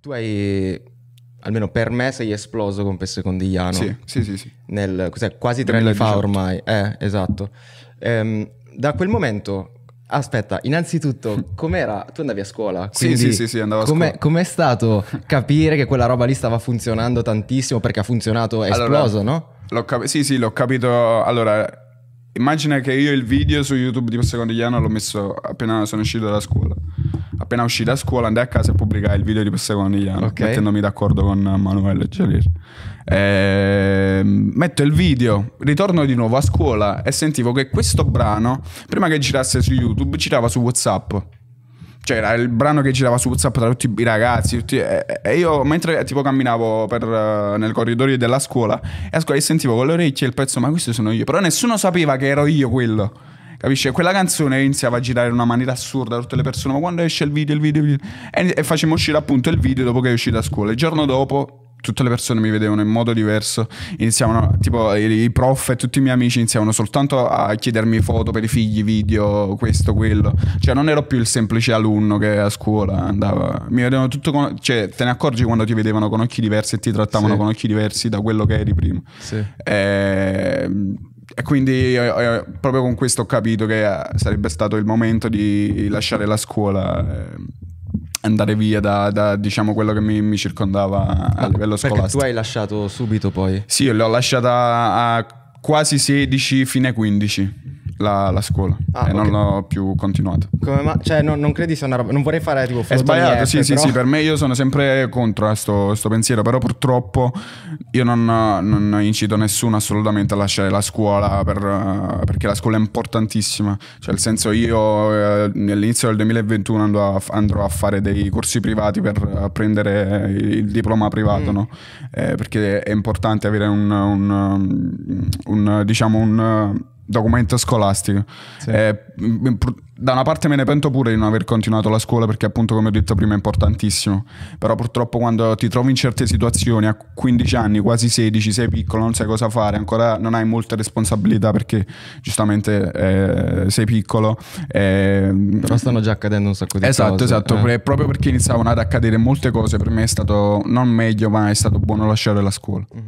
Tu hai, almeno per me, sei esploso con Pessecondigliano. Sì, sì, sì. sì. Nel, quasi tre anni fa ormai. Eh, esatto. Ehm, da quel momento... Aspetta, innanzitutto, com'era? Tu andavi a scuola? Sì, sì, sì, sì, andavo a scuola. Com'è stato capire che quella roba lì stava funzionando tantissimo perché ha funzionato, è allora, esploso, no? Cap- sì, sì, l'ho capito. Allora, immagina che io il video su YouTube di Secondigliano l'ho messo appena sono uscito dalla scuola appena uscì da scuola andai a casa e pubblicai il video di Pesse Conigliano okay. mettendomi d'accordo con Manuel Gelir e... Ehm, metto il video ritorno di nuovo a scuola e sentivo che questo brano prima che girasse su YouTube girava su Whatsapp cioè era il brano che girava su WhatsApp tra tutti i ragazzi. Tutti, e, e, io mentre tipo camminavo per, eh, nel corridoio della scuola e a scuola sentivo con le orecchie il pezzo, ma questo sono io. Però nessuno sapeva che ero io quello. Capisci? Quella canzone iniziava a girare in una maniera assurda tutte le persone. Ma quando esce il video, il video, il video? E, e facciamo uscire appunto il video dopo che è uscito a scuola. Il giorno dopo tutte le persone mi vedevano in modo diverso, iniziavano, tipo i prof e tutti i miei amici iniziavano soltanto a chiedermi foto per i figli, video, questo, quello, cioè non ero più il semplice alunno che a scuola andava, mi vedevano tutto, con... cioè te ne accorgi quando ti vedevano con occhi diversi e ti trattavano sì. con occhi diversi da quello che eri prima. Sì. E ehm, e quindi eh, eh, proprio con questo ho capito che eh, sarebbe stato il momento di lasciare la scuola andare via da, da, diciamo quello che mi, mi circondava a no, livello scolastico. Perché tu hai lasciato subito poi? Sì, l'ho lasciata a quasi 16 fine 15 la, la scuola ah, e eh, okay. non l'ho più continuato. Cioè, no, non credi sia una roba. Non vorrei fare tipo È sbagliato, sì, però... sì, sì. Per me io sono sempre contro questo eh, pensiero, però purtroppo io non, non, incito nessuno assolutamente a lasciare la scuola per, eh, perché la scuola è importantissima. Cioè, nel senso, io eh, all'inizio del 2021 andrò a, andrò a, fare dei corsi privati per prendere il diploma privato, mm. no? eh, perché è importante avere un, un, un, un diciamo un documento scolastico. Sì. Eh, da una parte me ne pento pure di non aver continuato la scuola perché appunto come ho detto prima è importantissimo, però purtroppo quando ti trovi in certe situazioni a 15 anni, quasi 16, sei piccolo, non sai cosa fare, ancora non hai molte responsabilità perché giustamente eh, sei piccolo. Eh, però stanno già accadendo un sacco di esatto, cose. Esatto, esatto, eh. proprio perché iniziavano ad accadere molte cose per me è stato non meglio ma è stato buono lasciare la scuola. Mm -hmm.